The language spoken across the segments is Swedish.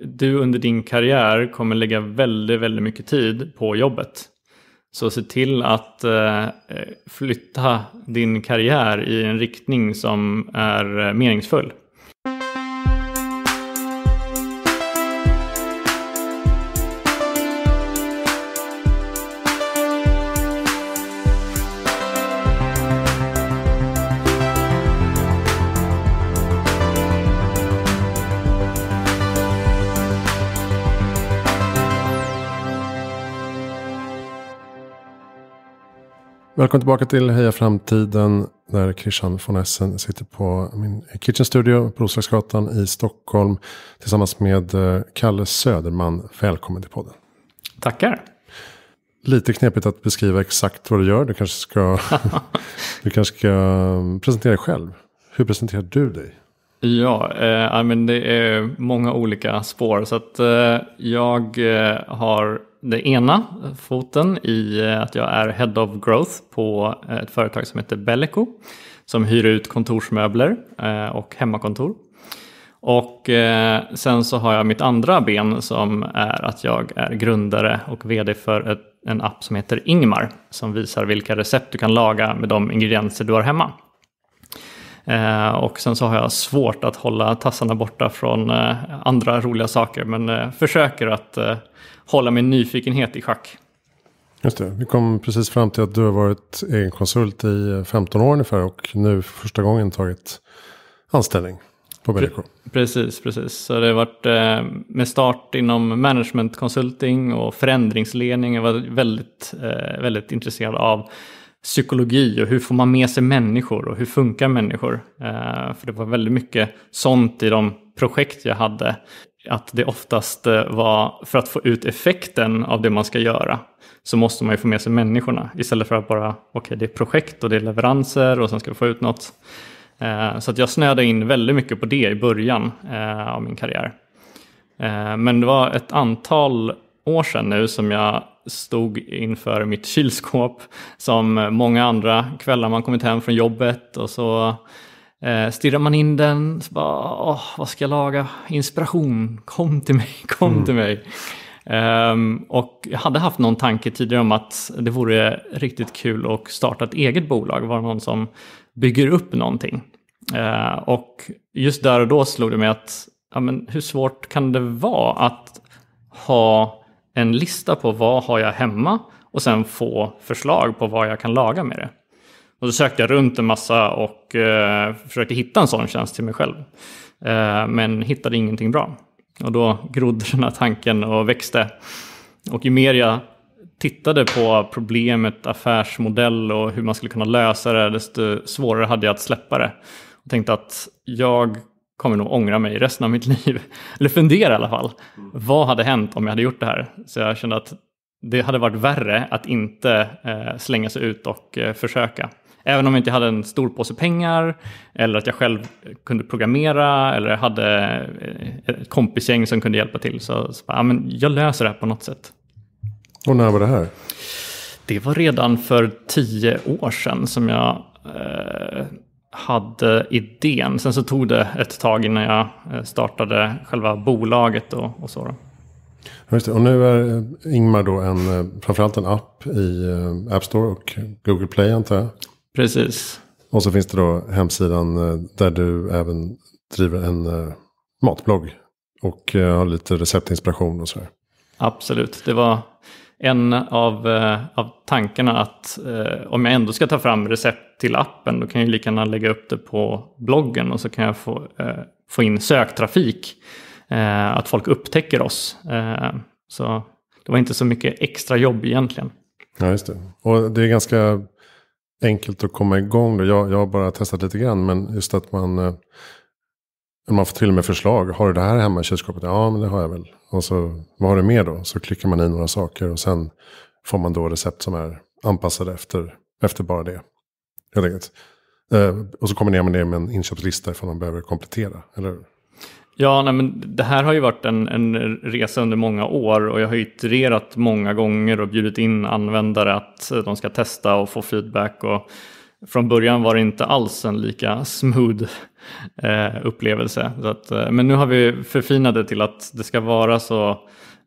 du under din karriär kommer lägga väldigt, väldigt mycket tid på jobbet. Så se till att eh, flytta din karriär i en riktning som är eh, meningsfull. Välkommen tillbaka till Heja Framtiden där Christian von Essen sitter på min Kitchen Studio på Roslagsgatan i Stockholm tillsammans med eh, Kalle Söderman. Välkommen till podden. Tackar. Lite knepigt att beskriva exakt vad du gör. Du kanske ska, du kanske ska eh, presentera dig själv. Hur presenterar du dig? Ja, eh, men det är många olika spår. Så att, eh, jag eh, har det ena foten i eh, att jag är Head of Growth på eh, ett företag som heter Belleco som hyr ut kontorsmöbler eh, och hemmakontor. Och eh, sen så har jag mitt andra ben som är att jag är grundare och vd för ett, en app som heter Ingmar som visar vilka recept du kan laga med de ingredienser du har hemma. Eh, och sen så har jag svårt att hålla tassarna borta från eh, andra roliga saker. Men eh, försöker att hålla min nyfikenhet i schack. Just det, vi kom precis fram till att du har varit egen konsult i 15 år ungefär och nu för första gången tagit anställning på Bellico. Precis, precis. Så det har varit med start inom management consulting och förändringsledning. Jag var väldigt, väldigt intresserad av psykologi och hur får man med sig människor och hur funkar människor? Eh, för det var väldigt mycket sånt i de projekt jag hade. Att det oftast eh, var för att få ut effekten av det man ska göra så måste man ju få med sig människorna istället för att bara okej okay, det är projekt och det är leveranser och sen ska vi få ut något. Eh, så att jag snöade in väldigt mycket på det i början av min karriär. Men det var ett antal år sedan nu som jag stod inför mitt kylskåp som många andra kvällar man kommit hem från jobbet och så eh, stirrar man in den. Så bara, åh, vad ska jag laga? Inspiration, kom till mig, kom mm. till mig. Um, och jag hade haft någon tanke tidigare om att det vore riktigt kul att starta ett eget bolag, vara någon som bygger upp någonting. Uh, och just där och då slog det mig att ja, men hur svårt kan det vara att ha en lista på vad har jag hemma och sen få förslag på vad jag kan laga med det. Och då sökte jag runt en massa och eh, försökte hitta en sån tjänst till mig själv. Eh, men hittade ingenting bra. Och då grodde den här tanken och växte. Och ju mer jag tittade på problemet, affärsmodell och hur man skulle kunna lösa det, desto svårare hade jag att släppa det. Och tänkte att jag kommer nog ångra mig resten av mitt liv. Eller fundera i alla fall. Mm. Vad hade hänt om jag hade gjort det här? Så jag kände att det hade varit värre att inte eh, slänga sig ut och eh, försöka. Även om jag inte hade en stor påse pengar eller att jag själv kunde programmera eller hade eh, ett kompisgäng som kunde hjälpa till. Så, så bara, ja, men jag löser det här på något sätt. Och när var det här? Det var redan för tio år sedan som jag eh, hade idén. Sen så tog det ett tag innan jag eh, startade själva bolaget och, och så. Då. Just det. Och nu är eh, Ingmar då en, eh, framförallt en app i App Store och Google Play antar jag. Precis. Och så finns det då hemsidan där du även driver en matblogg. Och har lite receptinspiration och sådär. Absolut, det var en av, av tankarna att om jag ändå ska ta fram recept till appen, då kan jag lika gärna lägga upp det på bloggen och så kan jag få, eh, få in söktrafik. Eh, att folk upptäcker oss. Eh, så det var inte så mycket extra jobb egentligen. Ja, just det. Och det är ganska enkelt att komma igång. Jag, jag har bara testat lite grann, men just att man eh, man får till och med förslag. Har du det här hemma i kylskåpet? Ja, men det har jag väl. Och så, vad har du mer då? Så klickar man i några saker och sen får man då recept som är anpassade efter, efter bara det. Helt enkelt. Uh, och så kommer man ner med en inköpslista ifall man behöver komplettera, eller hur? Ja, nej, men det här har ju varit en, en resa under många år och jag har itererat många gånger och bjudit in användare att eh, de ska testa och få feedback. Och från början var det inte alls en lika smooth eh, upplevelse. Att, eh, men nu har vi förfinat det till att det ska vara så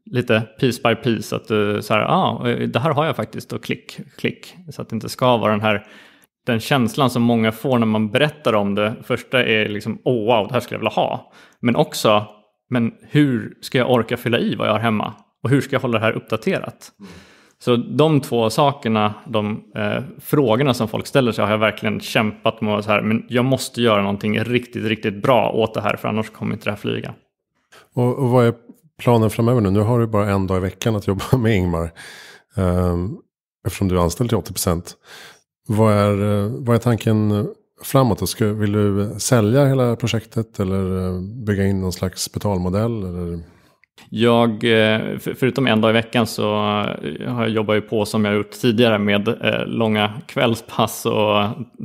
lite piece by piece. Att du så här, ah, det här har jag faktiskt och klick, klick. Så att det inte ska vara den här den känslan som många får när man berättar om det. Första är liksom, oh, wow, det här skulle jag vilja ha. Men också, men hur ska jag orka fylla i vad jag har hemma? Och hur ska jag hålla det här uppdaterat? Mm. Så de två sakerna, de eh, frågorna som folk ställer sig har jag verkligen kämpat med. Så här, men jag måste göra någonting riktigt, riktigt bra åt det här för annars kommer inte det här flyga. Och, och vad är planen framöver nu? Nu har du bara en dag i veckan att jobba med Ingmar. Um, eftersom du är anställd till 80 procent. Vad är, eh, vad är tanken eh, framåt? Ska, vill du eh, sälja hela projektet eller bygga in någon slags betalmodell? Eller? Jag, förutom en dag i veckan så har jag jobbat på som jag gjort tidigare med långa kvällspass och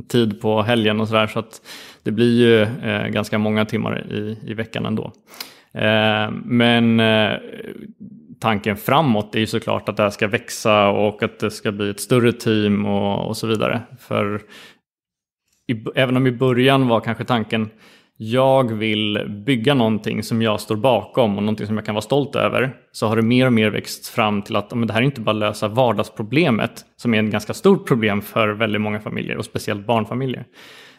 tid på helgen och sådär. Så att det blir ju ganska många timmar i, i veckan ändå. Eh, men eh, tanken framåt är ju såklart att det här ska växa och att det ska bli ett större team och, så vidare. För även om i början var kanske tanken jag vill bygga någonting som jag står bakom och någonting som jag kan vara stolt över så har det mer och mer växt fram till att men det här är inte bara lösa vardagsproblemet som är ett ganska stort problem för väldigt många familjer och speciellt barnfamiljer.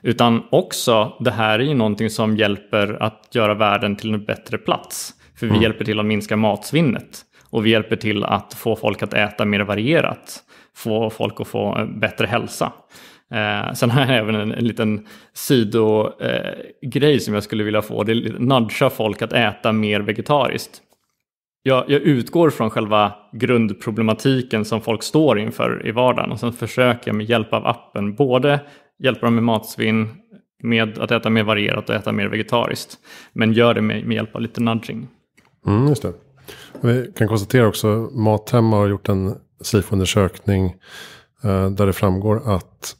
Utan också det här är ju någonting som hjälper att göra världen till en bättre plats. För vi mm. hjälper till att minska matsvinnet och vi hjälper till att få folk att äta mer varierat, få folk att få eh, bättre hälsa. Eh, sen har jag även en, en liten sidogrej eh, som jag skulle vilja få. Det är att nudga folk att äta mer vegetariskt. Jag, jag, utgår från själva grundproblematiken som folk står inför i vardagen och sen försöker jag med hjälp av appen både hjälpa dem med matsvinn, med att äta mer varierat och äta mer vegetariskt. Men gör det med, med hjälp av lite nudging. Mm, just det. Vi kan konstatera också, att Mathem har gjort en SIFO-undersökning eh, där det framgår att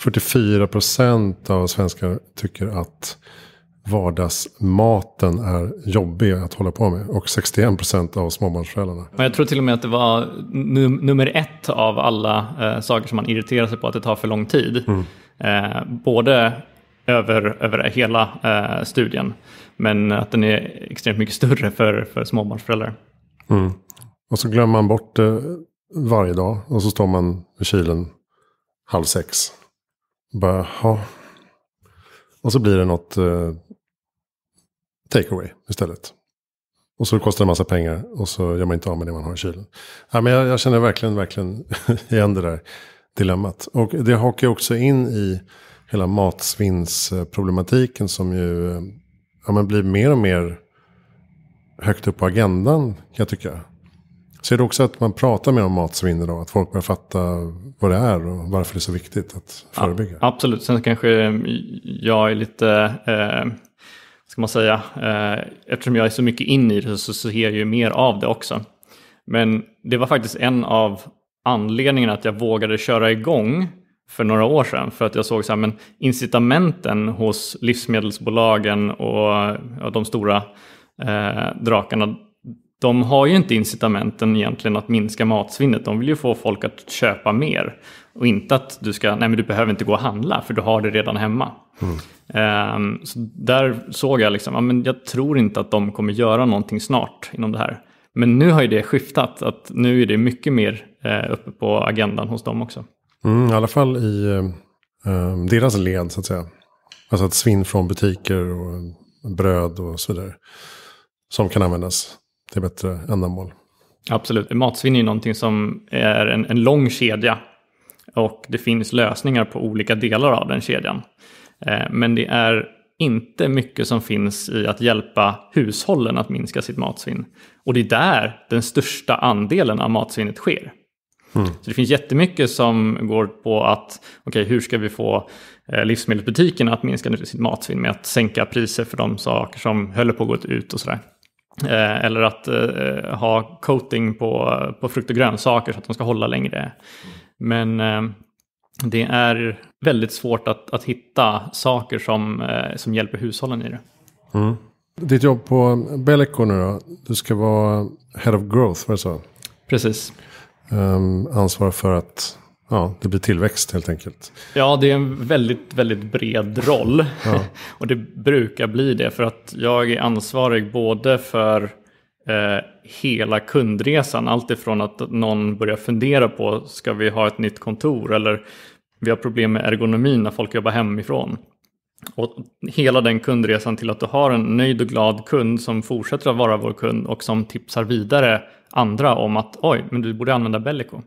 44 procent av svenskar tycker att vardagsmaten är jobbig att hålla på med. Och 61 procent av småbarnsföräldrarna. Jag tror till och med att det var num nummer ett av alla eh, saker som man irriterar sig på att det tar för lång tid. Mm. Eh, både över, över hela eh, studien. Men att den är extremt mycket större för, för småbarnsföräldrar. Mm. Och så glömmer man bort det varje dag. Och så står man i kylen halv sex bara, ha. Och så blir det något eh, takeaway istället. Och så kostar det en massa pengar och så gör man inte av med det man har i kylen. Ja, men jag, jag känner verkligen, verkligen igen det där dilemmat. Och det hakar ju också in i hela matsvinnsproblematiken som ju eh, ja, men blir mer och mer högt upp på agendan kan jag tycka. Ser du också att man pratar mer om matsvinn idag? Att folk börjar fatta vad det är och varför det är så viktigt att förebygga? Ja, absolut, sen kanske eh, jag är lite, eh, ska man säga, eh, eftersom jag är så mycket in i det så, ser jag ju mer av det också. Men det var faktiskt en av anledningarna att jag vågade köra igång för några år sedan. För att jag såg så här, men incitamenten hos livsmedelsbolagen och ja, de stora eh, drakarna, de har ju inte incitamenten egentligen att minska matsvinnet. De vill ju få folk att köpa mer. Och inte att du ska, nej men du behöver inte gå och handla för du har det redan hemma. Mm. Um, så där såg jag liksom, ja, men jag tror inte att de kommer göra någonting snart inom det här. Men nu har ju det skiftat, att nu är det mycket mer eh, uppe på agendan hos dem också. Mm, I alla fall i eh, deras led så att säga. Alltså att svinn från butiker och bröd och så vidare. Som kan användas till bättre ändamål. Absolut. Matsvinn är ju någonting som är en, en lång kedja och det finns lösningar på olika delar av den kedjan. Eh, men det är inte mycket som finns i att hjälpa hushållen att minska sitt matsvinn. Och det är där den största andelen av matsvinnet sker. Mm. Så det finns jättemycket som går på att, okej, okay, hur ska vi få eh, livsmedelsbutikerna att minska sitt matsvinn med att sänka priser för de saker som höll på att gå ut och sådär. Eh, eller att eh, ha coating på, på frukt och grönsaker så att de ska hålla längre. Men eh, det är väldigt svårt att, att hitta saker som, eh, som hjälper hushållen i det. Mm. Ditt jobb på Bellico nu då? Du ska vara Head of Growth, var det så? Precis. Um, ehm, ansvar för att Ja, det blir tillväxt helt enkelt. Ja, det är en väldigt, väldigt bred roll. Ja. och det brukar bli det för att jag är ansvarig både för eh, hela kundresan. Alltifrån att någon börjar fundera på, ska vi ha ett nytt kontor? Eller vi har problem med ergonomin när folk jobbar hemifrån. Och hela den kundresan till att du har en nöjd och glad kund som fortsätter att vara vår kund och som tipsar vidare andra om att oj, men du borde använda Bellico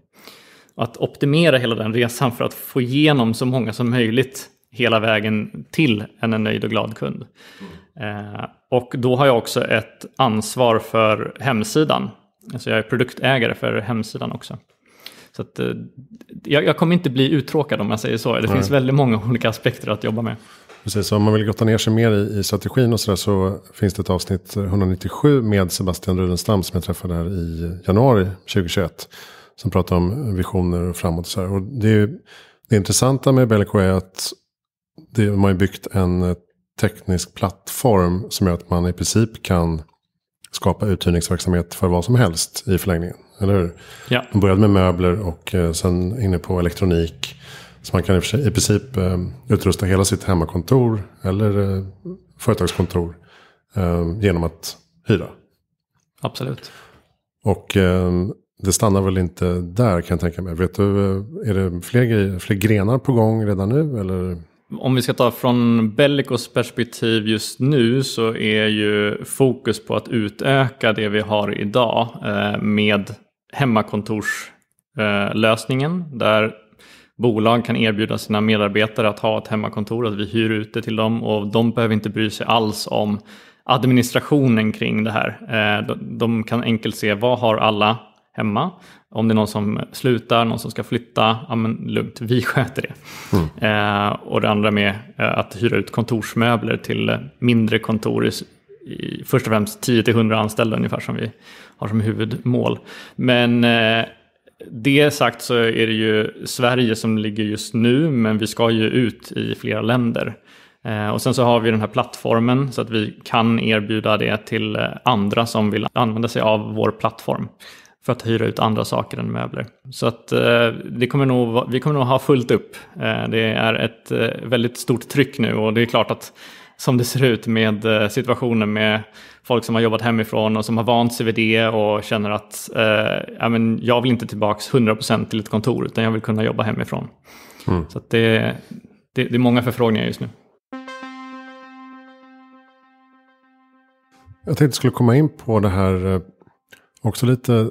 att optimera hela den resan för att få igenom så många som möjligt hela vägen till en nöjd och glad kund. Mm. Eh, och då har jag också ett ansvar för hemsidan. Alltså jag är produktägare för hemsidan också. Så att, eh, jag, jag, kommer inte bli uttråkad om jag säger så. Det Nej. finns väldigt många olika aspekter att jobba med. Precis, om man vill grotta ner sig mer i, i strategin och sådär så finns det ett avsnitt 197 eh, med Sebastian Rudenstam som jag träffade här i januari 2021 som pratar om visioner och framåt. Och så här. Och det, det intressanta med Bellico är att det, man har byggt en eh, teknisk plattform som gör att man i princip kan skapa uthyrningsverksamhet för vad som helst i förlängningen. Eller hur? Ja. De började med möbler och eh, sen inne på elektronik. Så man kan i, princip eh, utrusta hela sitt hemmakontor eller företagskontor genom att hyra. Absolut. Och det stannar väl inte där kan jag tänka mig. Vet du, eh, är det fler, grejer, fler grenar på gång redan nu? Eller? Om vi ska ta från Bellicos perspektiv just nu så är ju fokus på att utöka det vi har idag eh, med hemmakontorslösningen. Där bolag kan erbjuda sina medarbetare att ha ett hemmakontor, att vi hyr ut det till dem och de behöver inte bry sig alls om administrationen kring det här. Eh, de kan enkelt se vad har alla hemma. Om det är någon som slutar, någon som ska flytta, ja men lugnt, vi sköter det. Mm. Eh, och det andra med eh, att hyra ut kontorsmöbler till eh, mindre kontor i, i först och främst 10-100 anställda ungefär som vi har som huvudmål. Men eh, det sagt så är det ju Sverige som ligger just nu, men vi ska ju ut i flera länder. Eh, och sen så har vi den här plattformen så att vi kan erbjuda det till andra som vill använda sig av vår plattform för att hyra ut andra saker än möbler. Så att eh, det kommer nog, vi kommer nog ha fullt upp. Eh, det är ett eh, väldigt stort tryck nu och det är klart att som det ser ut med situationen med folk som har jobbat hemifrån och som har vant sig vid det och känner att eh, men jag vill inte tillbaka 100% till ett kontor utan jag vill kunna jobba hemifrån. Mm. Så det, det, det är många förfrågningar just nu. Jag tänkte skulle komma in på det här också lite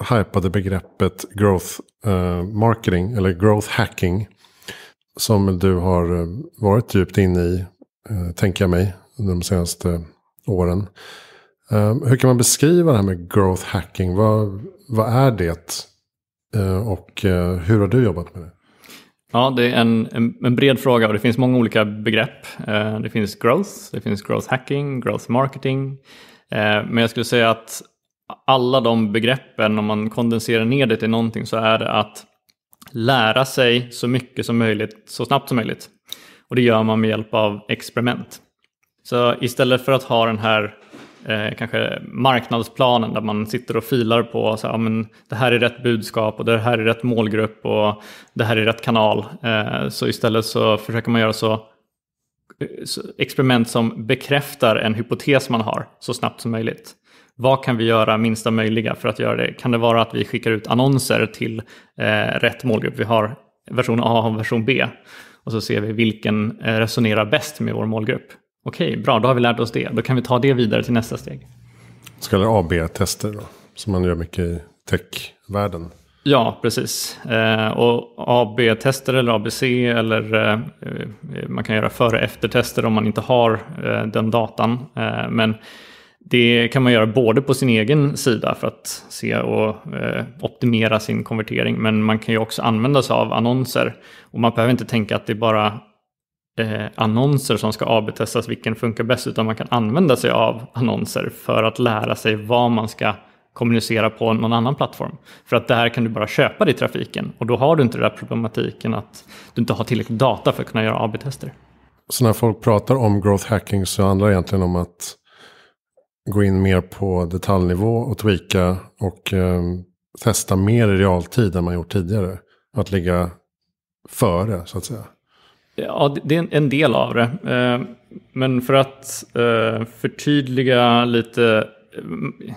hypade begreppet growth eh, marketing eller growth hacking. Som du har eh, varit djupt inne i, eh, tänker jag mig, under de senaste åren. Eh, hur kan man beskriva det här med growth hacking? Vad, vad är det? Eh, och eh, hur har du jobbat med det? Ja, det är en, en, en, bred fråga och det finns många olika begrepp. det finns growth, det finns growth hacking, growth marketing. men jag skulle säga att alla de begreppen, om man kondenserar ner det till någonting, så är det att lära sig så mycket som möjligt så snabbt som möjligt. Och det gör man med hjälp av experiment. Så istället för att ha den här eh, kanske marknadsplanen där man sitter och filar på så här, men det här är rätt budskap och det här är rätt målgrupp och det här är rätt kanal. Eh, så istället så försöker man göra så eh, experiment som bekräftar en hypotes man har så snabbt som möjligt vad kan vi göra minsta möjliga för att göra det? Kan det vara att vi skickar ut annonser till eh, rätt målgrupp? Vi har version A och version B. Och så ser vi vilken eh, resonerar bäst med vår målgrupp. Okej, okay, bra, då har vi lärt oss det. Då kan vi ta det vidare till nästa steg. Så kallade AB-tester då, som man gör mycket i techvärlden. Ja, precis. Eh, och AB-tester eller ABC eller eh, eh, man kan göra före och efter-tester om man inte har eh, den datan. Eh, men det kan man göra både på sin egen sida för att se och eh, optimera sin konvertering, men man kan ju också använda sig av annonser. Och man behöver inte tänka att det är bara eh, annonser som ska AB-testas, vilken funkar bäst, utan man kan använda sig av annonser för att lära sig vad man ska kommunicera på någon annan plattform. För att där kan du bara köpa dig trafiken och då har du inte den där problematiken att du inte har tillräckligt data för att kunna göra AB-tester. Så när folk pratar om growth hacking så handlar det egentligen om att gå in mer på detaljnivå och tweaka och eh, testa mer i realtid än man gjort tidigare. Att ligga före så att säga. Ja, det är en del av det. Eh, men för att eh, förtydliga lite. Eh,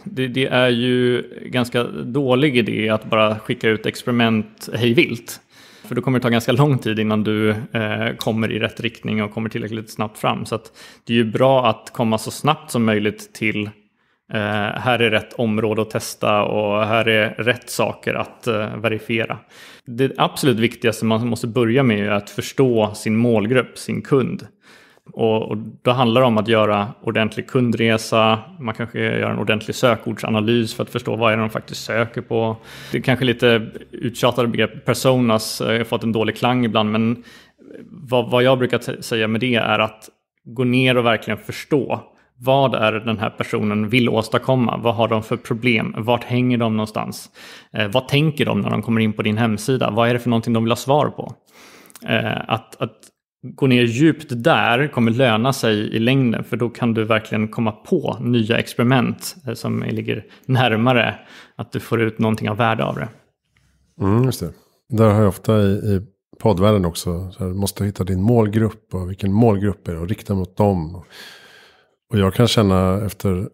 det är ju ganska dålig idé att bara skicka ut experiment hejvilt. För då kommer det ta ganska lång tid innan du eh, kommer i rätt riktning och kommer tillräckligt snabbt fram. Så det är ju bra att komma så snabbt som möjligt till eh, här är rätt område att testa och här är rätt saker att eh, verifiera. Det absolut viktigaste man måste börja med är att förstå sin målgrupp, sin kund. Och, och då handlar det om att göra ordentlig kundresa, man kanske gör en ordentlig sökordsanalys för att förstå vad är det de faktiskt söker på. Det är kanske lite uttjatade begrepp, personas, eh, har fått en dålig klang ibland, men vad, vad jag brukar säga med det är att gå ner och verkligen förstå. Vad är det den här personen vill åstadkomma? Vad har de för problem? Vart hänger de någonstans? Eh, vad tänker de när de kommer in på din hemsida? Vad är det för någonting de vill ha svar på? Eh, att, att gå ner djupt där kommer löna sig i längden för då kan du verkligen komma på nya experiment eh, som ligger närmare att du får ut någonting av värde av det. Mm, just det. Där har jag ofta i, i poddvärlden också, så här, måste hitta din målgrupp och vilken målgrupp är det och rikta mot dem. Och jag kan känna efter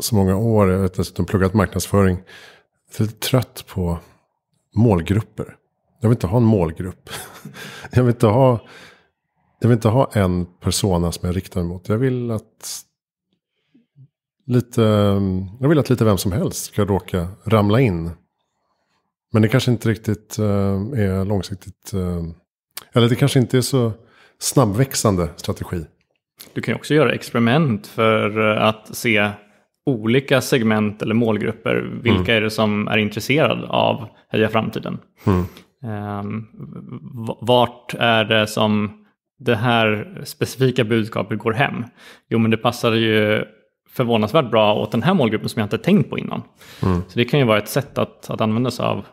så många år, jag har dessutom pluggat marknadsföring, lite trött på målgrupper. Jag vill inte ha en målgrupp. jag, vill inte ha, jag vill inte ha en persona som jag riktar mig mot. Jag vill att lite, jag vill att lite vem som helst ska råka ramla in. Men det kanske inte riktigt eh, är långsiktigt. Eh, eller det kanske inte är så snabbväxande strategi. Du kan ju också göra experiment för eh, att se olika segment eller målgrupper. Vilka mm. är det som är intresserade av Heja Framtiden? Mm. Ehm, vart är det som det här specifika budskapet går hem? Jo, men det passar ju förvånansvärt bra åt den här målgruppen som jag inte tänkt på innan. Mm. Så det kan ju vara ett sätt att, att använda sig av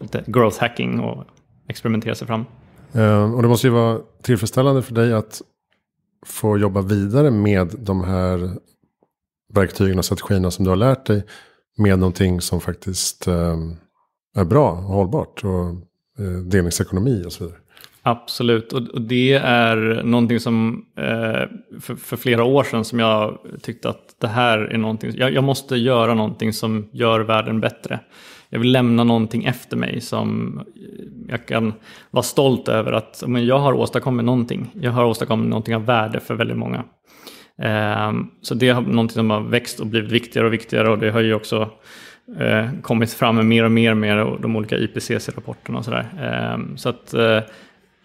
lite growth hacking och experimentera sig fram. Uh, och det måste ju vara tillfredsställande för dig att få jobba vidare med de här verktygen och strategierna som du har lärt dig med någonting som faktiskt uh, är bra och hållbart och Eh, delningsekonomi och så vidare. Absolut, och det är någonting som eh, för flera år sedan som jag tyckte att det här är någonting, jag måste göra någonting som gör världen bättre. Jag vill lämna någonting efter mig som jag kan vara stolt över att men jag har åstadkommit någonting. Jag har åstadkommit någonting av värde för väldigt många. Eh, så det är någonting som har växt och blivit viktigare och viktigare och det har ju också eh, kommit fram mer och mer med de olika IPCC-rapporterna och sådär. Eh, så att, eh,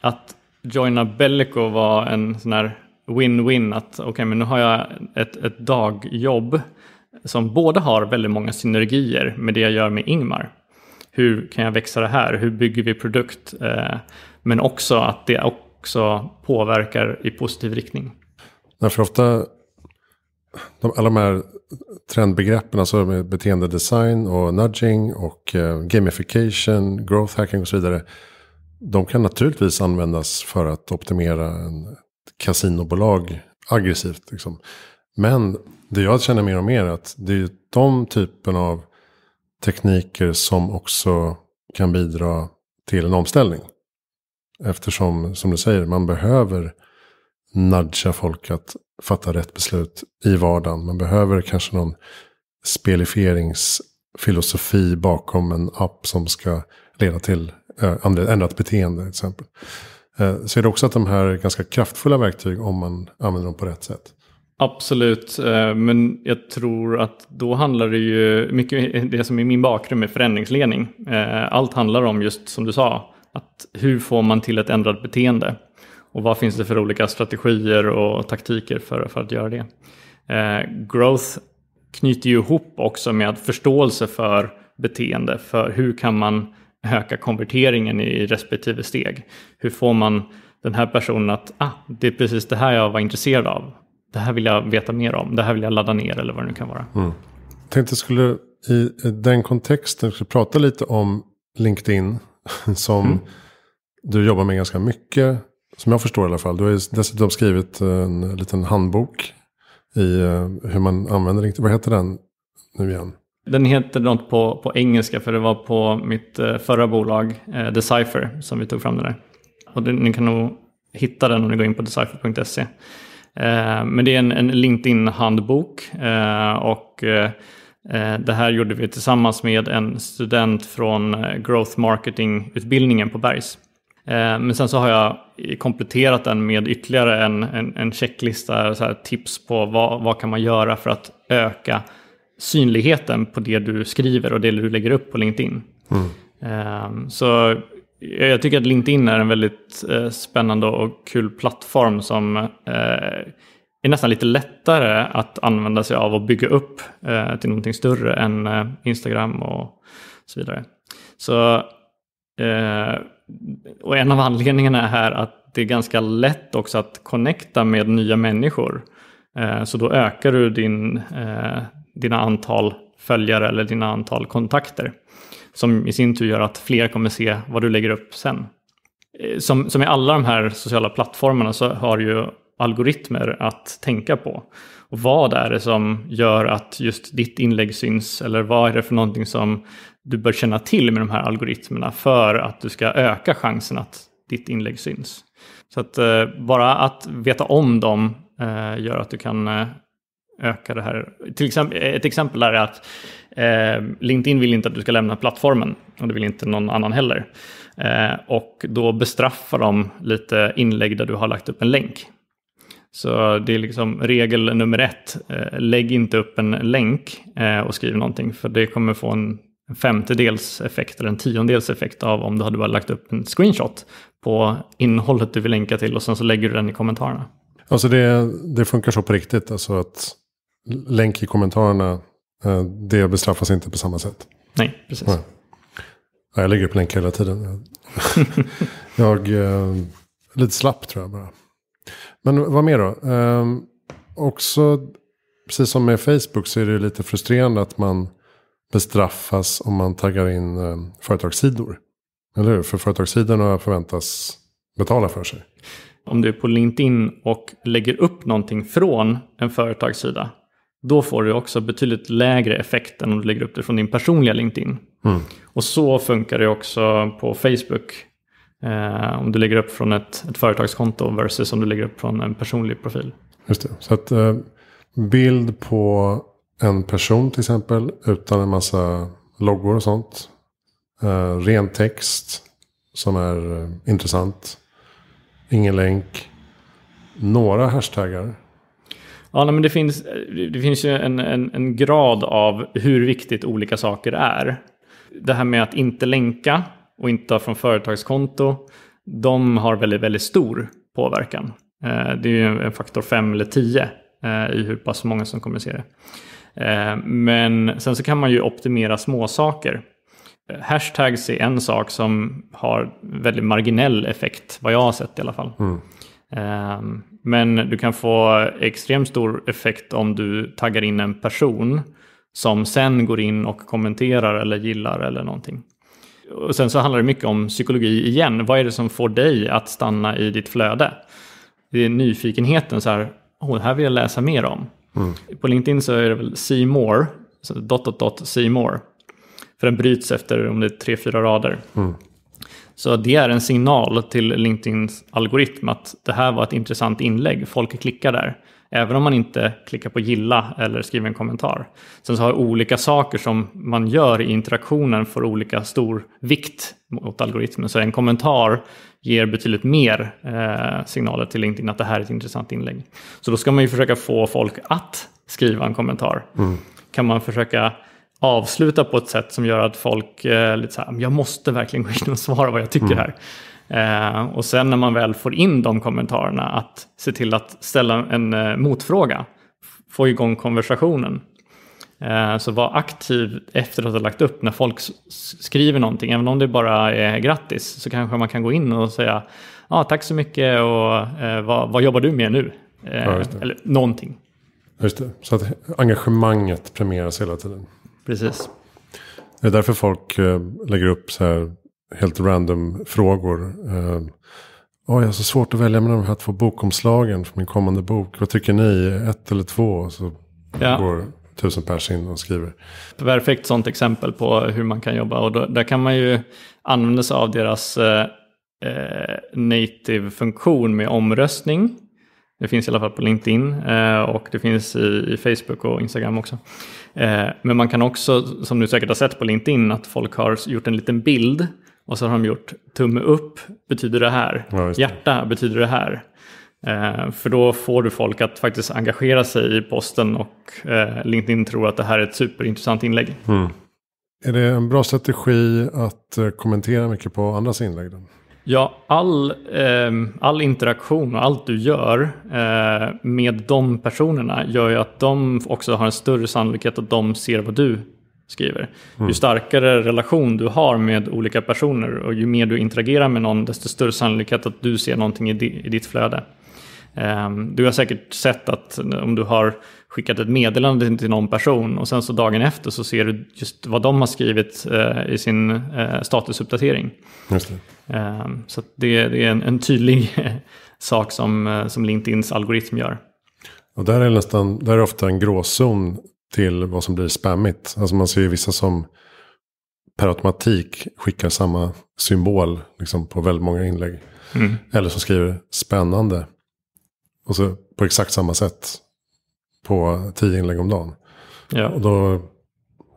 att joina Bellico var en sån här win-win, att okej okay, men nu har jag ett, ett dagjobb som både har väldigt många synergier med det jag gör med Ingmar. Hur kan jag växa det här? Hur bygger vi produkt? Eh, men också att det också påverkar i positiv riktning. Därför ofta de, alla de här trendbegreppen, alltså beteendedesign och nudging och eh, gamification, growth hacking och så vidare. De kan naturligtvis användas för att optimera en kasinobolag aggressivt. Liksom. Men det jag känner mer och mer är att det är de typen av tekniker som också kan bidra till en omställning. Eftersom, som du säger, man behöver nudga folk att fatta rätt beslut i vardagen. Man behöver kanske någon spelifieringsfilosofi bakom en app som ska leda till eh, ändrat beteende till exempel. Eh, så är det också att de här är ganska kraftfulla verktyg om man använder dem på rätt sätt. Absolut, eh, men jag tror att då handlar det ju mycket, det som i min bakgrund med förändringsledning. Allt handlar om just som du sa, att hur får man till ett ändrat beteende? Och vad finns det för olika strategier och taktiker för, för att göra det? Eh, growth knyter ju ihop också med förståelse för beteende, för hur kan man öka konverteringen i respektive steg? Hur får man den här personen att, ah, det är precis det här jag var intresserad av. Det här vill jag veta mer om, det här vill jag ladda ner eller vad det nu kan vara. Mm. Jag tänkte skulle i den kontexten skulle prata lite om LinkedIn som mm. du jobbar med ganska mycket som jag förstår i alla fall. Du har dessutom skrivit en liten handbok i eh, hur man använder Vad heter den nu igen? Den heter något på, på engelska för det var på mitt eh, förra bolag eh, Decipher som vi tog fram den där. Och det, ni kan nog hitta den om ni går in på decipher.se. Eh, men det är en, en LinkedIn-handbok eh, och eh, det här gjorde vi tillsammans med en student från Growth Marketing-utbildningen på Bergs. Eh, men sen så har jag kompletterat den med ytterligare en, en, en checklista, så här, tips på vad, vad kan man göra för att öka synligheten på det du skriver och det du lägger upp på LinkedIn. Mm. Eh, så jag tycker att LinkedIn är en väldigt eh, spännande och kul plattform som är nästan lite lättare att använda sig av och bygga upp till någonting större än Instagram och så vidare. Så och en av anledningarna är att det är ganska lätt också att connecta med nya människor. Eh, så då ökar du din, eh, dina antal följare eller dina antal kontakter. Som i sin tur gör att fler kommer se vad du lägger upp sen. Eh, som, som i alla de här sociala plattformarna så har ju algoritmer att tänka på vad är det som gör att just ditt inlägg syns? Eller vad är det för någonting som du bör känna till med de här algoritmerna för att du ska öka chansen att ditt inlägg syns? Så att eh, bara att veta om dem eh, gör att du kan eh, öka det här. Till exempel, ett exempel är att eh, LinkedIn vill inte att du ska lämna plattformen och det vill inte någon annan heller. Eh, och då bestraffar de lite inlägg där du har lagt upp en länk. Så det är liksom regel nummer ett. Eh, lägg inte upp en länk eh, och skriv någonting, för det kommer få en femtedels effekt eller en tiondels effekt av om du hade bara lagt upp en screenshot på innehållet du vill länka till och sen så lägger du den i kommentarerna. Alltså det, det funkar så på riktigt, alltså att länk i kommentarerna, eh, det bestraffas inte på samma sätt. Nej, precis. Nej. Jag lägger upp länkar hela tiden. jag är lite slapp tror jag bara. Men vad mer då? Ehm, också, precis som med Facebook så är det lite frustrerande att man bestraffas om man taggar in eh, företagssidor. Eller hur? För företagssidorna förväntas betala för sig. Om du är på LinkedIn och lägger upp någonting från en företagssida. Då får du också betydligt lägre effekt än om du lägger upp det från din personliga LinkedIn. Mm. Och så funkar det också på Facebook. Eh, om du lägger upp från ett, ett, företagskonto versus om du lägger upp från en personlig profil. Just det. Så att eh, bild på en person till exempel utan en massa loggor och sånt. Eh, ren text som är eh, intressant. Ingen länk. Några hashtaggar. Ja, men det finns, det finns ju en, en, en grad av hur viktigt olika saker är. Det här med att inte länka och inte tar från företagskonto, de har väldigt, väldigt stor påverkan. Eh, det är ju en faktor 5 eller 10 eh, i hur pass många som kommer se det. Eh, men sen så kan man ju optimera småsaker. Hashtags är en sak som har väldigt marginell effekt, vad jag har sett i alla fall. Mm. Men du kan få extremt stor effekt om du taggar in en person som sen går in och kommenterar eller gillar eller någonting och sen så handlar det mycket om psykologi igen. Vad är det som får dig att stanna i ditt flöde? Det är nyfikenheten, så här, oh, det här vill jag läsa mer om. Mm. På LinkedIn så är det väl see more, så dot, dot, dot, see more. För den bryts efter om det är tre, fyra rader. Mm. Så det är en signal till LinkedIns algoritm att det här var ett intressant inlägg, folk klickar där. Även om man inte klickar på gilla eller skriver en kommentar. Sen så har olika saker som man gör i interaktionen för olika stor vikt mot algoritmen. Så en kommentar ger betydligt mer eh, signaler till LinkedIn att det här är ett intressant inlägg. Så då ska man ju försöka få folk att skriva en kommentar. Mm. Kan man försöka avsluta på ett sätt som gör att folk eh, lite så här, jag måste verkligen gå in och svara vad jag tycker mm. här. Eh, och sen när man väl får in de kommentarerna att se till att ställa en eh, motfråga. Få igång konversationen. Eh, så var aktiv efter att ha lagt upp när folk skriver någonting. Även om det bara är grattis så kanske man kan gå in och säga ah, tack så mycket och eh, vad, vad, jobbar du med nu? Eh, ja, eller någonting. Just det. Så att engagemanget premieras hela tiden. Precis. Det är därför folk eh, lägger upp så här helt random frågor. Eh, oh, jag har så svårt att välja mellan de här två bokomslagen för min kommande bok. Vad tycker ni? Ett eller två? Så ja. går tusen pers in och skriver. Perfekt sånt exempel på hur man kan jobba. Och då, där kan man ju använda sig av deras eh, eh native-funktion med omröstning. Det finns i alla fall på LinkedIn eh, och det finns i, Facebook och Instagram också. Eh, men man kan också, som du säkert har sett på LinkedIn, att folk har gjort en liten bild och så har de gjort tumme upp betyder det här, ja, det. hjärta betyder det här. Eh, för då får du folk att faktiskt engagera sig i posten och eh, LinkedIn tror att det här är ett superintressant inlägg. Mm. Är det en bra strategi att eh, kommentera mycket på andras inlägg? Då? Ja, all, eh, all interaktion och allt du gör eh, med de personerna gör ju att de också har en större sannolikhet att de ser vad du skriver. Mm. Ju starkare relation du har med olika personer och ju mer du interagerar med någon, desto större sannolikhet att du ser någonting i ditt flöde. Ehm, du har säkert sett att om du har skickat ett meddelande till någon person och sen så dagen efter så ser du just vad de har skrivit eh, i sin eh, statusuppdatering. Just det. Ehm, så det är en tydlig sak eh, som LinkedIns algoritm gör. Och där är, nästan, där är ofta en gråzon till vad som blir spammigt. Alltså man ser ju vissa som per automatik skickar samma symbol liksom, på väldigt många inlägg. Mm. Eller som skriver spännande. Och så på exakt samma sätt på tio inlägg om dagen. Ja. Och då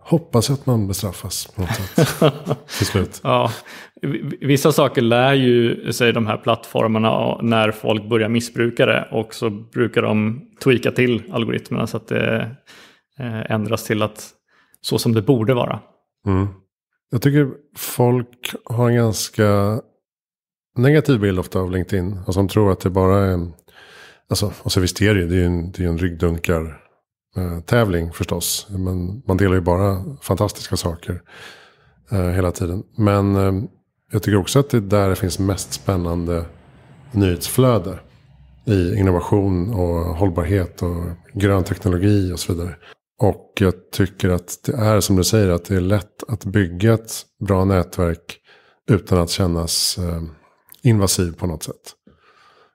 hoppas jag att man bestraffas på något sätt till slut. Ja. Vissa saker lär ju sig de här plattformarna när folk börjar missbruka det. Och så brukar de tweaka till algoritmerna så att det Eh, ändras till att så som det borde vara. Mm. Jag tycker folk har en ganska negativ bild ofta av LinkedIn. Alltså de tror att det bara är en... Alltså, och så alltså visst är det, det är ju en, det är en ryggdunkar eh, tävling förstås. Men man delar ju bara fantastiska saker eh, hela tiden. Men eh, jag tycker också att det är där det finns mest spännande nyhetsflöde. I innovation och hållbarhet och grön teknologi och så vidare. Och jag tycker att det är som du säger att det är lätt att bygga ett bra nätverk utan att kännas eh, invasiv på något sätt.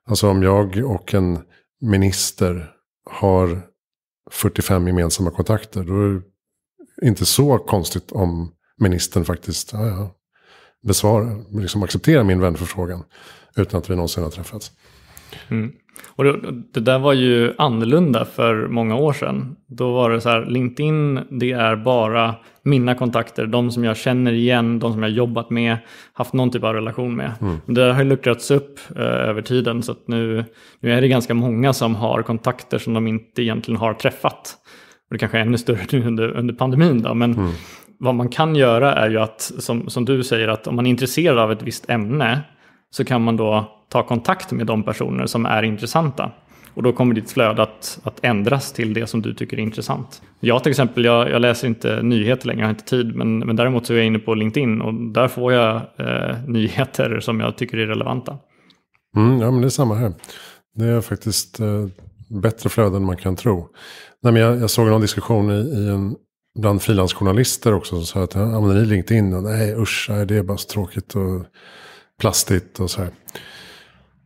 Alltså om jag och en minister har 45 gemensamma kontakter då är det inte så konstigt om ministern faktiskt ja, ja, besvarar, liksom accepterar min vänförfrågan utan att vi någonsin har träffats. Mm. Och det, det, där var ju annorlunda för många år sedan. Då var det så här, LinkedIn det är bara mina kontakter, de som jag känner igen, de som jag jobbat med, haft någon typ av relation med. Mm. Det har luckrats upp eh, över tiden så att nu, nu är det ganska många som har kontakter som de inte egentligen har träffat. Och det kanske är ännu större nu under, under pandemin då, men mm. vad man kan göra är ju att, som, som du säger, att om man är intresserad av ett visst ämne så kan man då ta kontakt med de personer som är intressanta. Och då kommer ditt flöde att, att ändras till det som du tycker är intressant. Jag till exempel, jag, jag läser inte nyheter längre, jag har inte tid. Men, men, däremot så är jag inne på LinkedIn och där får jag eh, nyheter som jag tycker är relevanta. Mm, ja, men det är samma här. Det är faktiskt eh, bättre flöden än man kan tro. Nej, men jag, jag såg någon diskussion i, i en bland frilansjournalister också som sa att använder ni LinkedIn? Och, nej usch, nej, det är bara så tråkigt och plastigt och så här.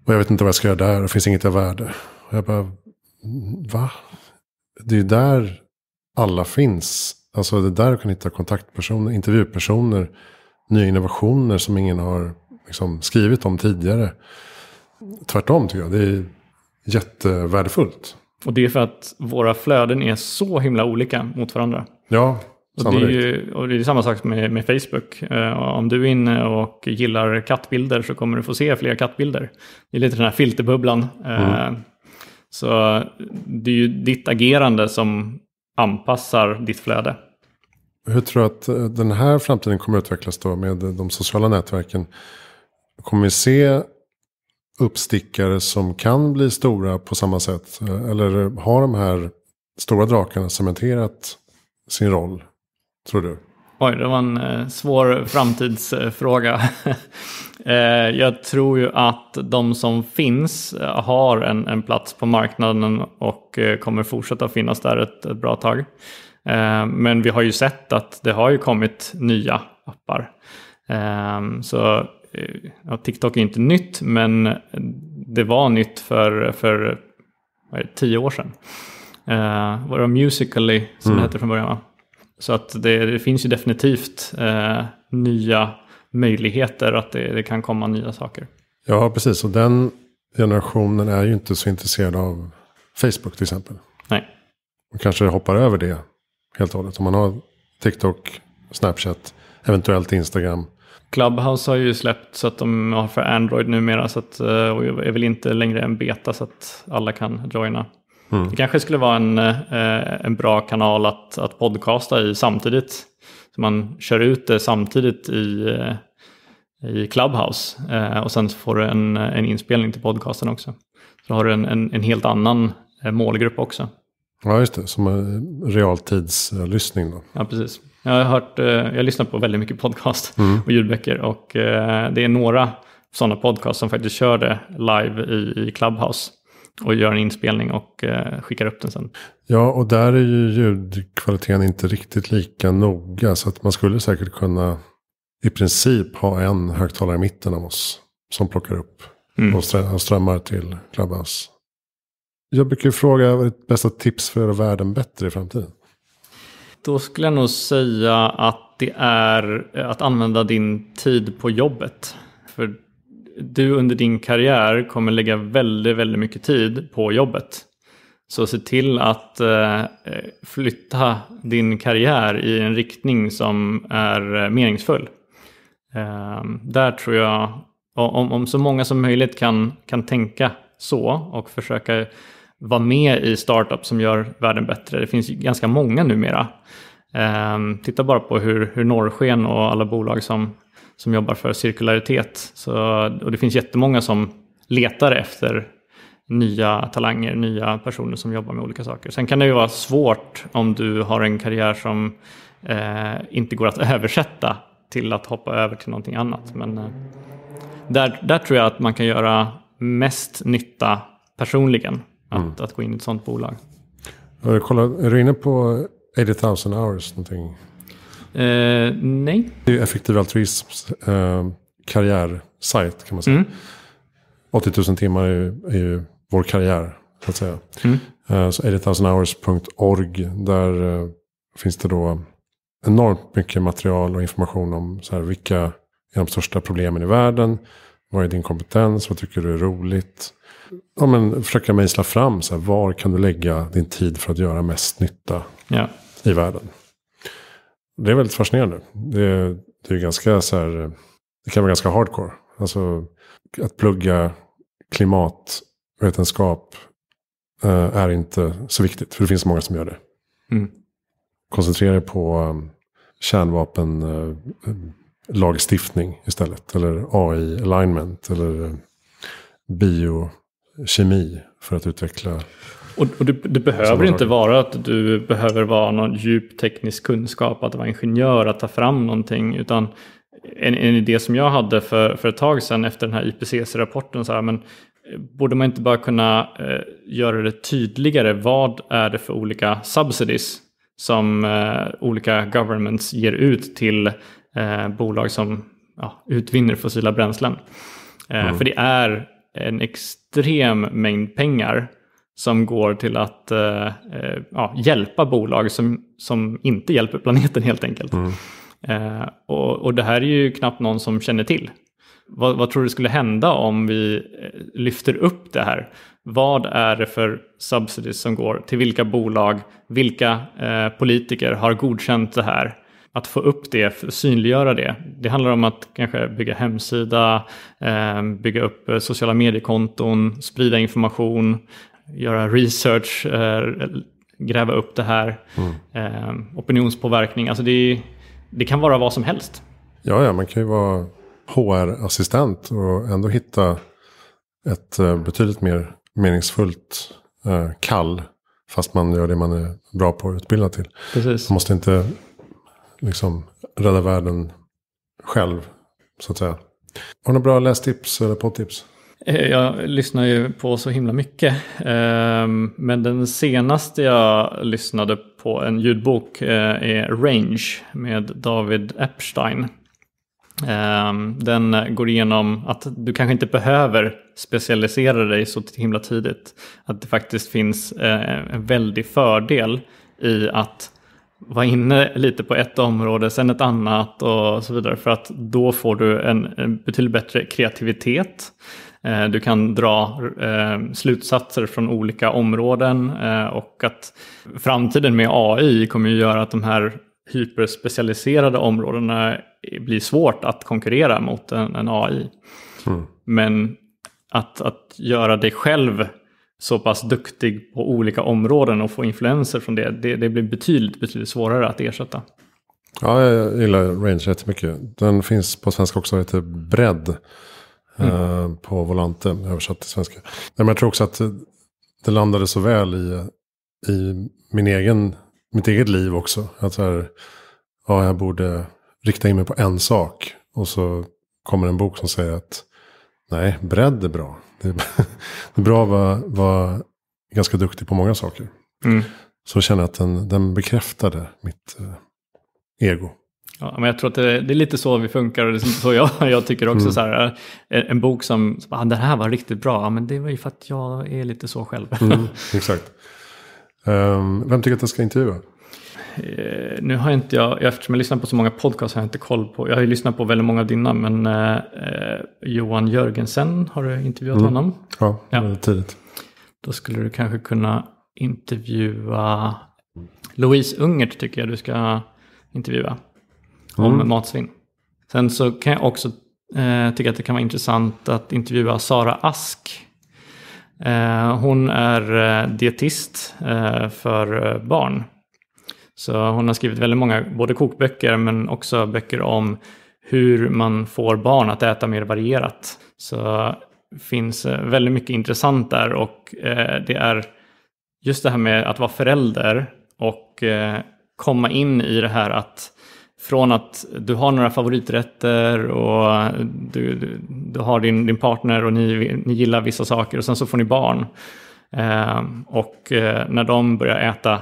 Och jag vet inte vad jag ska göra där. Det finns inget av värde. Och jag bara, va? Det är ju där alla finns. Alltså det är där du kan hitta kontaktpersoner, intervjupersoner, nya innovationer som ingen har liksom skrivit om tidigare. Tvärtom tycker jag. Det är jättevärdefullt. Och det är för att våra flöden är så himla olika mot varandra. Ja, och det, är ju, och det är samma sak med, med Facebook. Uh, om du är inne och gillar kattbilder så kommer du få se fler kattbilder. Det är lite den här filterbubblan. Uh, mm. Så det är ju ditt agerande som anpassar ditt flöde. Hur tror du att eh, den här framtiden kommer utvecklas då med de sociala nätverken? Kommer vi se uppstickare som kan bli stora på samma sätt? Eller har de här stora drakarna cementerat sin roll Tror du? Oj, det var en eh, svår framtidsfråga. Eh, jag tror ju att de som finns eh, har en, en plats på marknaden och kommer fortsätta finnas där ett, ett bra tag. Men vi har ju sett att det har ju kommit nya appar. Så ja, TikTok är inte nytt, men det var nytt för, för tio år sedan. Var det Musical.ly som mm. det hette från början? Va? Så att det, det finns ju definitivt eh, nya möjligheter att det, det, kan komma nya saker. Ja, precis. Och den generationen är ju inte så intresserad av Facebook till exempel. Nej. Och kanske hoppar över det helt och hållet. Om man har TikTok, Snapchat, eventuellt Instagram. Clubhouse har ju släppt så att de har för Android numera. Så att, eh, och är väl inte längre en beta så att alla kan joina. Mm. Det kanske skulle vara en, eh, en bra kanal att, att podcasta i samtidigt. Så man kör ut det samtidigt i, eh, i Clubhouse. Eh, och sen får du en, en inspelning till podcasten också. Så har du en, en, en helt annan målgrupp också. Ja, just det. Som en realtidslyssning då. Ja, precis. Jag har, hört, jag lyssnar på väldigt mycket podcast mm. och ljudböcker. Och det är några sådana podcast som faktiskt kör det live i, i Clubhouse och gör en inspelning och eh, skickar upp den sen. Ja, och där är ju ljudkvaliteten inte riktigt lika noga. Så att man skulle säkert kunna i princip ha en högtalare i mitten av oss. Som plockar upp mm. och, och strömmar till Clubhouse. Jag brukar fråga vad är ditt bästa tips för att göra världen bättre i framtiden? Då skulle jag nog säga att det är eh, att använda din tid på jobbet. För du under din karriär kommer lägga väldigt, väldigt mycket tid på jobbet. Så se till att eh, flytta din karriär i en riktning som är eh, meningsfull. Eh, där tror jag, om, om så många som möjligt kan, kan tänka så och försöka vara med i startups som gör världen bättre. Det finns ganska många numera. Eh, titta bara på hur, hur Norrsken och alla bolag som som jobbar för cirkularitet. Så, och det finns jättemånga som letar efter nya talanger, nya personer som jobbar med olika saker. Sen kan det ju vara svårt om du har en karriär som eh, inte går att översätta till att hoppa över till någonting annat. Men eh, där, där tror jag att man kan göra mest nytta personligen, att, mm. att gå in i ett sånt bolag. Kolla, är du inne på 80 000 hours någonting? Eh, nej. Det är effektiv altruisms eh, karriärsajt kan man säga. Mm. 80 000 timmar är ju, är ju vår karriär. Så att säga. Mm. Eh, så 80,000hours.org. Där eh, finns det då enormt mycket material och information om så här, vilka är de största problemen i världen. Vad är din kompetens? Vad tycker du är roligt? Ja, men försöka mejsla fram så här, var kan du lägga din tid för att göra mest nytta ja. i världen. Det är väldigt fascinerande. Det, det är ganska så här, det kan vara ganska hardcore. Alltså att plugga klimatvetenskap eh, är inte så viktigt. För det finns många som gör det. Mm. Koncentrera dig på um, kärnvapenlagstiftning eh, istället. Eller AI alignment. Eller eh, biokemi för att utveckla och, och du, det behöver inte vara att du behöver vara någon djup teknisk kunskap, att vara ingenjör, att ta fram någonting, utan en, en idé som jag hade för, för ett tag sedan efter den här IPCC-rapporten, så här, men eh, borde man inte bara kunna eh, göra det tydligare, vad är det för olika subsidies som eh, olika governments ger ut till eh, bolag som ja, utvinner fossila bränslen? Eh, mm. För det är en extrem mängd pengar som går till att eh, eh, ja, hjälpa bolag som, som inte hjälper planeten helt enkelt. Mm. Eh, och, och det här är ju knappt någon som känner till. Vad, vad, tror du skulle hända om vi eh, lyfter upp det här? Vad är det för subsidies som går till vilka bolag? Vilka eh, politiker har godkänt det här? Att få upp det, synliggöra det. Det handlar om att kanske bygga hemsida, eh, bygga upp eh, sociala mediekonton, sprida information, göra research, eh, gräva upp det här, mm. Eh, opinionspåverkning. Alltså det, det, kan vara vad som helst. Ja, ja, man kan ju vara HR-assistent och ändå hitta ett eh, betydligt mer meningsfullt kall. Fast man gör det man är bra på att utbilda till. Precis. Man måste inte liksom rädda världen själv, så att säga. Har du några bra lästips eller poddtips? Eh, jag lyssnar ju på så himla mycket. Ehm, men den senaste jag lyssnade på, en ljudbok, eh, är Range med David Epstein. Ehm, den går igenom att du kanske inte behöver specialisera dig så himla tidigt. Att det faktiskt finns eh, en väldig fördel i att vara inne lite på ett område, sen ett annat och så vidare. För att då får du en betydligt bättre kreativitet. Eh, du kan dra eh, slutsatser från olika områden eh, och att framtiden med AI kommer ju göra att de här hyperspecialiserade områdena blir svårt att konkurrera mot en, AI. Mm. Men att, att göra dig själv så pass duktig på olika områden och få influenser från det, det, det blir betydligt, betydligt svårare att ersätta. Ja, jag gillar Range jättemycket. Den finns på svenska också, heter Bredd. Mm. Eh, på volanten, översatt till svenska. Nej, men jag tror också att det landade så väl i, i min egen, mitt eget liv också. Att så här, ja, jag borde rikta in mig på en sak. Och så kommer en bok som säger att nej, bredd är bra. Det är, det är bra att vara, vara, ganska duktig på många saker. Mm. Så känner jag att den, den bekräftade mitt eh, ego. Ja, men jag tror att det, det, är lite så vi funkar och det är så jag, jag tycker också. Mm. Så här, eh, en bok som, ah, den här var riktigt bra, men det var ju för att jag är lite så själv. Mm, exakt. Um, vem tycker att jag ska intervjua? Eh, nu har jag inte jag, eftersom jag lyssnar på så många podcasts har jag inte koll på, jag har ju lyssnat på väldigt många av dina, men uh, Johan Jörgensen har du intervjuat mm. honom? Ja, ja, tidigt. Då skulle du kanske kunna intervjua Louise Ungert tycker jag du ska intervjua om mm. matsvinn. Sen så kan jag också eh, tycka att det kan vara intressant att intervjua Sara Ask. Eh, hon är eh, dietist eh, för eh, barn. Så hon har skrivit väldigt många, både kokböcker men också böcker om hur man får barn att äta mer varierat. Så finns eh, väldigt mycket intressant där och det är just det här med att vara förälder och komma in i det här att från att du har några favoriträtter och du, du, du har din, din partner och ni, ni gillar vissa saker och sen så får ni barn. Eh, och eh, när de börjar äta eh,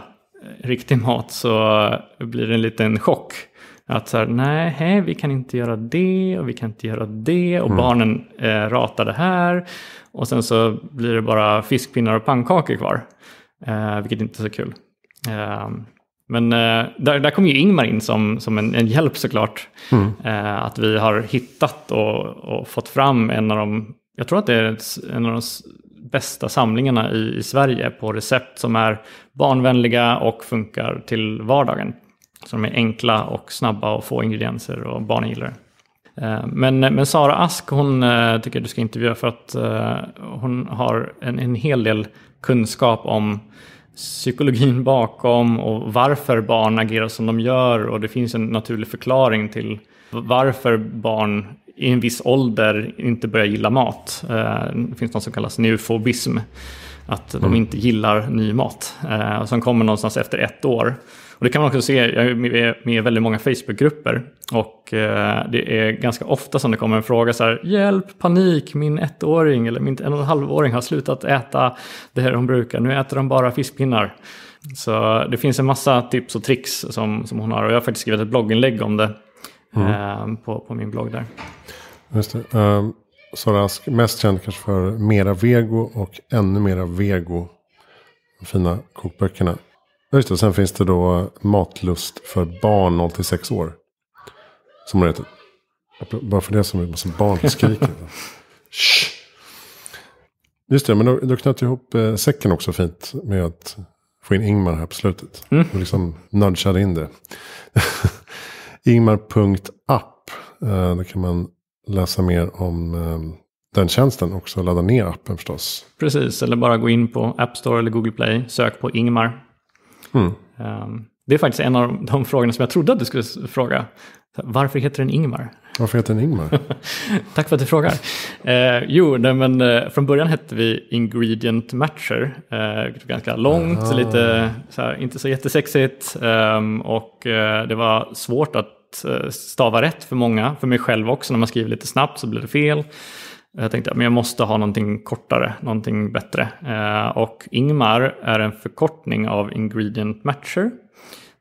riktig mat så blir det en liten chock. Att så här, nej, hej, vi kan inte göra det och vi kan inte göra det och mm. barnen eh, ratar det här. Och sen så blir det bara fiskpinnar och pannkakor kvar. Eh, vilket inte är så kul. Ehm, men eh, där, där kom ju Ingmar in som, som en, en hjälp såklart. Mm. Eh, att vi har hittat och, och, fått fram en av de, jag tror att det är en av de bästa samlingarna i, i Sverige på recept som är barnvänliga och funkar till vardagen. Så de är enkla och snabba och få ingredienser och barnen gillar det. Eh, men, men Sara Ask hon eh, tycker du ska intervjua för att eh, hon har en, en hel del kunskap om psykologin bakom och varför barn agerar som de gör och det finns en naturlig förklaring till varför barn i en viss ålder inte börjar gilla mat. Eh, det finns något som kallas neufobism, att de mm. inte gillar ny mat. Eh, och Som kommer någonstans efter ett år. Och det kan man också se, jag är med i väldigt många Facebookgrupper och eh, det är ganska ofta som det kommer en fråga så här Hjälp, panik, min ettåring eller min en och en halvåring har slutat äta det här hon brukar, nu äter de bara fiskpinnar. Så det finns en massa tips och tricks som, som hon har och jag har faktiskt skrivit ett blogginlägg om det mm. Eh, på, på min blogg där. Just det. Um, Sara Ask, mest känd kanske för Mera Vego och Ännu Mera Vego. De fina kokböckerna. Just det, sen finns det då Matlust för barn 0 till 6 år. Som har heter. Bara för det som är massa barn som skriker. Just det, men då, då knöt jag ihop eh, säcken också fint med att få in Ingmar här på slutet. Mm. Och liksom nudgade in det. Ingmar.app. Eh, där kan man läsa mer om eh, den tjänsten också. Ladda ner appen förstås. Precis, eller bara gå in på App Store eller Google Play. Sök på Ingmar. Mm. Ehm, det är faktiskt en av de frågorna som jag trodde att du skulle fråga. Varför heter den Ingmar? Varför heter den Ingmar? Tack för att du frågar. Eh, jo, nej, men eh, från början hette vi Ingredient Matcher. Eh, ganska långt, Aha. lite så här, inte så jättesexigt. Ehm, och eh, det var svårt att eh, stava rätt för många, för mig själv också. När man skriver lite snabbt så blir det fel. Jag tänkte att jag måste ha någonting kortare, någonting bättre. Eh, och Ingmar är en förkortning av Ingredient Matcher.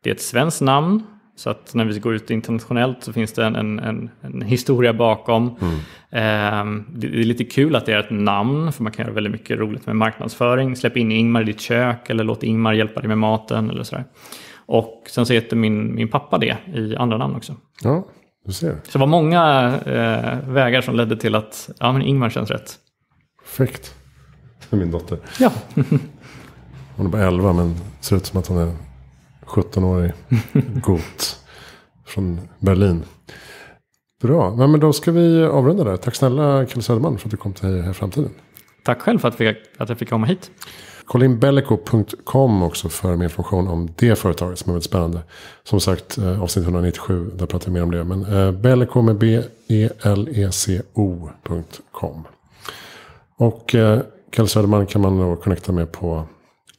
Det är ett svenskt namn, så att när vi går ut internationellt så finns det en, en, en, en historia bakom. Mm. Ehm, det är lite kul att det är ett namn, för man kan göra väldigt mycket roligt med marknadsföring. Släpp in Ingmar i ditt kök eller låt Ingmar hjälpa dig med maten eller sådär. Och sen så heter min, min pappa det i andra namn också. Ja. Du ser. Så det var många eh, vägar som ledde till att ja, men Ingmar känns rätt. Perfekt. Det min dotter. Ja. hon är bara 11 men ser ut som att hon är 17-årig. Gott. Från Berlin. Bra. Ja, men då ska vi avrunda där. Tack snälla Kalle Söderman för att du kom till i Framtiden. Tack själv för att, vi, att jag fick komma hit. Collinbellico.com också för mer information om det företaget som är väldigt spännande. Som sagt eh, avsnitt 197, där pratar vi mer om det. Men eh, Bellico med B-E-L-E-C-O.com. Och eh, Kalle Söderman kan man då connecta med på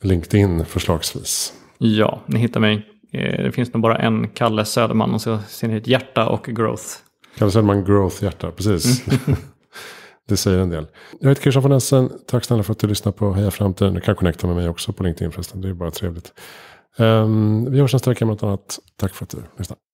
LinkedIn förslagsvis. Ja, ni hittar mig. Eh, det finns nog bara en Kalle Söderman och så ser ni ett hjärta och growth. Kalle Söderman growth hjärta, precis. Mm. Det säger en del. Jag heter Christian von Essen. Tack snälla för att du lyssnar på Heja Framtiden. Du kan connecta med mig också på LinkedIn förresten. Det är bara trevligt. Um, vi hörs nästa vecka med något annat. Tack för att du lyssnade.